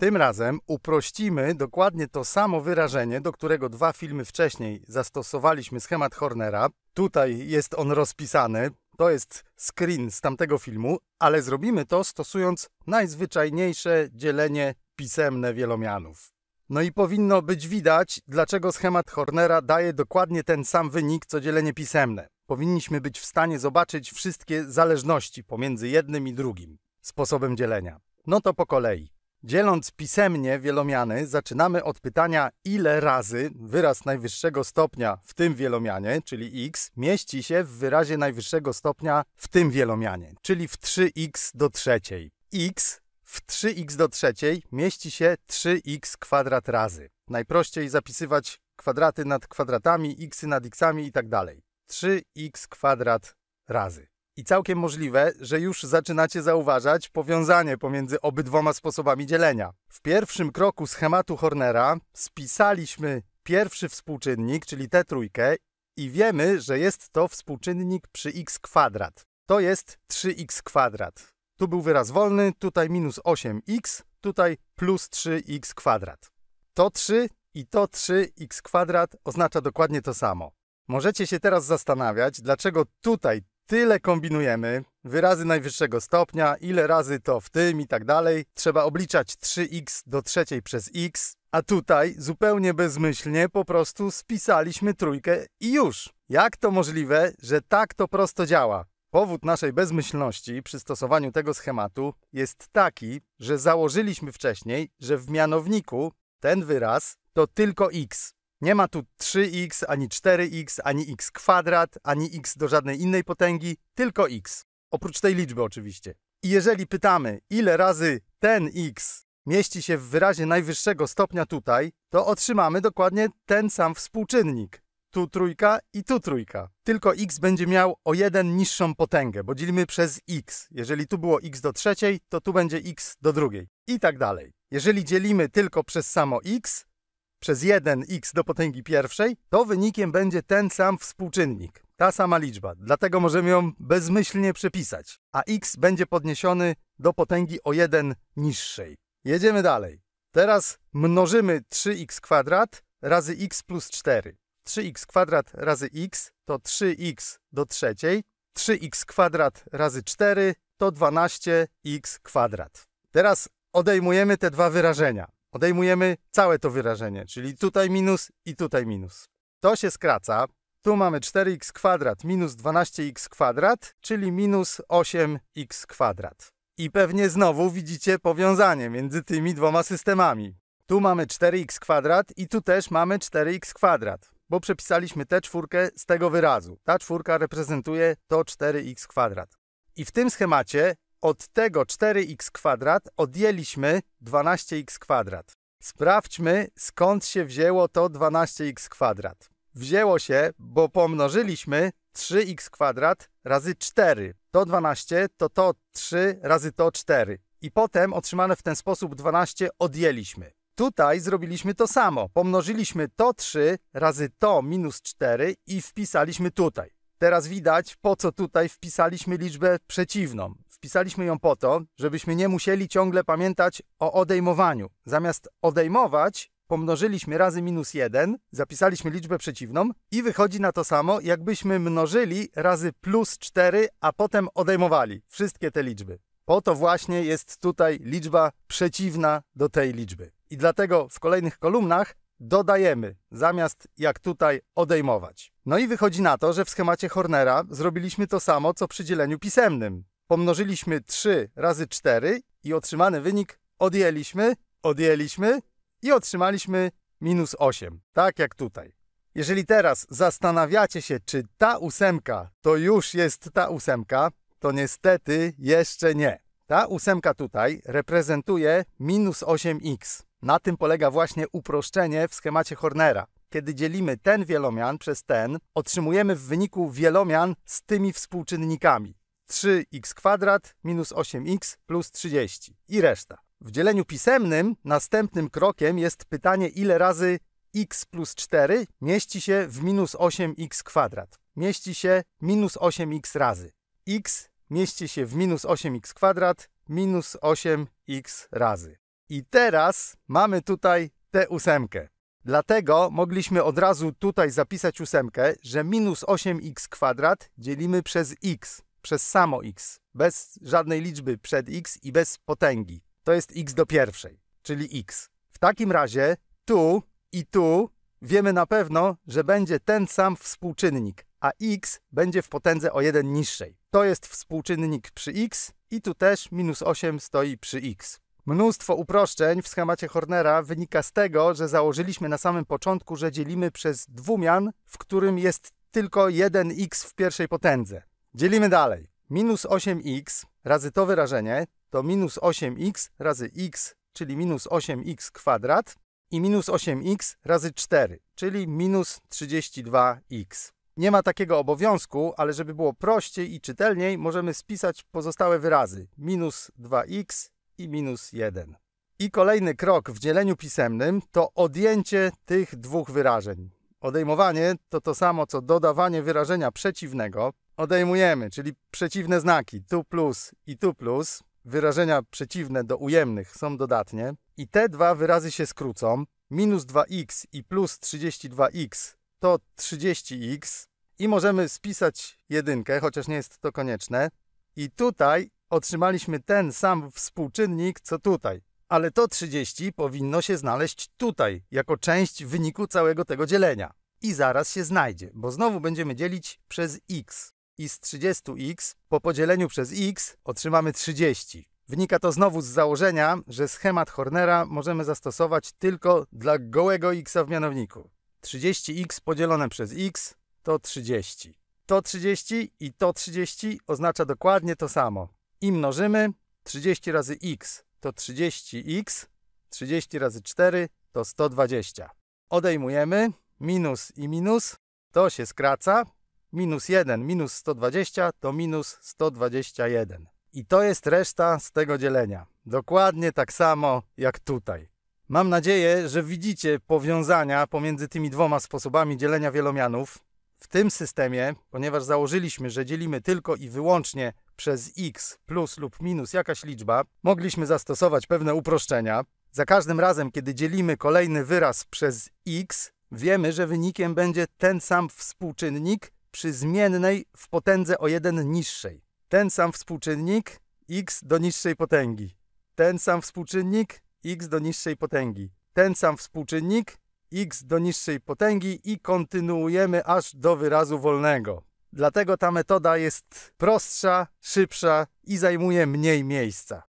Tym razem uprościmy dokładnie to samo wyrażenie, do którego dwa filmy wcześniej zastosowaliśmy schemat Hornera. Tutaj jest on rozpisany, to jest screen z tamtego filmu, ale zrobimy to stosując najzwyczajniejsze dzielenie pisemne wielomianów. No i powinno być widać, dlaczego schemat Hornera daje dokładnie ten sam wynik co dzielenie pisemne. Powinniśmy być w stanie zobaczyć wszystkie zależności pomiędzy jednym i drugim sposobem dzielenia. No to po kolei. Dzieląc pisemnie wielomiany, zaczynamy od pytania, ile razy wyraz najwyższego stopnia w tym wielomianie, czyli x, mieści się w wyrazie najwyższego stopnia w tym wielomianie, czyli w 3x do trzeciej. x w 3x do trzeciej mieści się 3x kwadrat razy. Najprościej zapisywać kwadraty nad kwadratami, xy nad xami i tak dalej. 3x kwadrat razy. I całkiem możliwe, że już zaczynacie zauważać powiązanie pomiędzy obydwoma sposobami dzielenia. W pierwszym kroku schematu Hornera spisaliśmy pierwszy współczynnik, czyli tę trójkę, i wiemy, że jest to współczynnik przy x kwadrat. To jest 3x kwadrat. Tu był wyraz wolny, tutaj minus 8x, tutaj plus 3x kwadrat. To 3 i to 3x kwadrat oznacza dokładnie to samo. Możecie się teraz zastanawiać, dlaczego tutaj tyle kombinujemy, wyrazy najwyższego stopnia, ile razy to w tym i tak dalej. Trzeba obliczać 3x do trzeciej przez x, a tutaj zupełnie bezmyślnie po prostu spisaliśmy trójkę i już. Jak to możliwe, że tak to prosto działa? Powód naszej bezmyślności przy stosowaniu tego schematu jest taki, że założyliśmy wcześniej, że w mianowniku ten wyraz to tylko x. Nie ma tu 3x, ani 4x, ani x kwadrat, ani x do żadnej innej potęgi, tylko x. Oprócz tej liczby oczywiście. I jeżeli pytamy, ile razy ten x mieści się w wyrazie najwyższego stopnia tutaj, to otrzymamy dokładnie ten sam współczynnik. Tu trójka i tu trójka. Tylko x będzie miał o jeden niższą potęgę, bo dzielimy przez x. Jeżeli tu było x do trzeciej, to tu będzie x do drugiej. I tak dalej. Jeżeli dzielimy tylko przez samo x, przez 1x do potęgi pierwszej, to wynikiem będzie ten sam współczynnik, ta sama liczba. Dlatego możemy ją bezmyślnie przepisać, a x będzie podniesiony do potęgi o 1 niższej. Jedziemy dalej. Teraz mnożymy 3x kwadrat razy x plus 4. 3x kwadrat razy x to 3x do trzeciej. 3x kwadrat razy 4 to 12x kwadrat. Teraz odejmujemy te dwa wyrażenia odejmujemy całe to wyrażenie, czyli tutaj minus i tutaj minus. To się skraca. Tu mamy 4x kwadrat minus 12x kwadrat, czyli minus 8x kwadrat. I pewnie znowu widzicie powiązanie między tymi dwoma systemami. Tu mamy 4x kwadrat i tu też mamy 4x kwadrat, bo przepisaliśmy tę czwórkę z tego wyrazu. Ta czwórka reprezentuje to 4x kwadrat. I w tym schemacie od tego 4x kwadrat odjęliśmy 12x kwadrat. Sprawdźmy, skąd się wzięło to 12x kwadrat. Wzięło się, bo pomnożyliśmy 3x kwadrat razy 4. To 12 to to 3 razy to 4. I potem otrzymane w ten sposób 12 odjęliśmy. Tutaj zrobiliśmy to samo. Pomnożyliśmy to 3 razy to minus 4 i wpisaliśmy tutaj. Teraz widać, po co tutaj wpisaliśmy liczbę przeciwną. Wpisaliśmy ją po to, żebyśmy nie musieli ciągle pamiętać o odejmowaniu. Zamiast odejmować, pomnożyliśmy razy minus 1, zapisaliśmy liczbę przeciwną i wychodzi na to samo, jakbyśmy mnożyli razy plus 4, a potem odejmowali wszystkie te liczby. Po to właśnie jest tutaj liczba przeciwna do tej liczby. I dlatego w kolejnych kolumnach dodajemy, zamiast jak tutaj odejmować. No i wychodzi na to, że w schemacie Hornera zrobiliśmy to samo, co przy dzieleniu pisemnym pomnożyliśmy 3 razy 4 i otrzymany wynik odjęliśmy, odjęliśmy i otrzymaliśmy minus 8, tak jak tutaj. Jeżeli teraz zastanawiacie się, czy ta ósemka to już jest ta ósemka, to niestety jeszcze nie. Ta ósemka tutaj reprezentuje minus 8x. Na tym polega właśnie uproszczenie w schemacie Hornera. Kiedy dzielimy ten wielomian przez ten, otrzymujemy w wyniku wielomian z tymi współczynnikami. 3x kwadrat minus 8x plus 30 i reszta. W dzieleniu pisemnym następnym krokiem jest pytanie, ile razy x plus 4 mieści się w minus 8x kwadrat. Mieści się minus 8x razy. x mieści się w minus 8x kwadrat minus 8x razy. I teraz mamy tutaj tę ósemkę. Dlatego mogliśmy od razu tutaj zapisać ósemkę, że minus 8x kwadrat dzielimy przez x przez samo x, bez żadnej liczby przed x i bez potęgi. To jest x do pierwszej, czyli x. W takim razie tu i tu wiemy na pewno, że będzie ten sam współczynnik, a x będzie w potędze o 1 niższej. To jest współczynnik przy x i tu też minus 8 stoi przy x. Mnóstwo uproszczeń w schemacie Hornera wynika z tego, że założyliśmy na samym początku, że dzielimy przez dwumian, w którym jest tylko 1x w pierwszej potędze. Dzielimy dalej. Minus 8x razy to wyrażenie to minus 8x razy x, czyli minus 8x kwadrat i minus 8x razy 4, czyli minus 32x. Nie ma takiego obowiązku, ale żeby było prościej i czytelniej, możemy spisać pozostałe wyrazy minus 2x i minus 1. I kolejny krok w dzieleniu pisemnym to odjęcie tych dwóch wyrażeń. Odejmowanie to to samo co dodawanie wyrażenia przeciwnego, odejmujemy, czyli przeciwne znaki tu plus i tu plus, wyrażenia przeciwne do ujemnych są dodatnie i te dwa wyrazy się skrócą. Minus 2x i plus 32x to 30x i możemy spisać jedynkę, chociaż nie jest to konieczne. I tutaj otrzymaliśmy ten sam współczynnik, co tutaj. Ale to 30 powinno się znaleźć tutaj, jako część wyniku całego tego dzielenia. I zaraz się znajdzie, bo znowu będziemy dzielić przez x i z 30x po podzieleniu przez x otrzymamy 30. Wynika to znowu z założenia, że schemat Hornera możemy zastosować tylko dla gołego x w mianowniku. 30x podzielone przez x to 30. To 30 i to 30 oznacza dokładnie to samo. I mnożymy 30 razy x to 30x, 30 razy 4 to 120. Odejmujemy, minus i minus, to się skraca, minus 1 minus 120 to minus 121. I to jest reszta z tego dzielenia. Dokładnie tak samo jak tutaj. Mam nadzieję, że widzicie powiązania pomiędzy tymi dwoma sposobami dzielenia wielomianów. W tym systemie, ponieważ założyliśmy, że dzielimy tylko i wyłącznie przez x plus lub minus jakaś liczba, mogliśmy zastosować pewne uproszczenia. Za każdym razem, kiedy dzielimy kolejny wyraz przez x, wiemy, że wynikiem będzie ten sam współczynnik, przy zmiennej w potędze o 1 niższej. Ten sam współczynnik x do niższej potęgi. Ten sam współczynnik x do niższej potęgi. Ten sam współczynnik x do niższej potęgi i kontynuujemy aż do wyrazu wolnego. Dlatego ta metoda jest prostsza, szybsza i zajmuje mniej miejsca.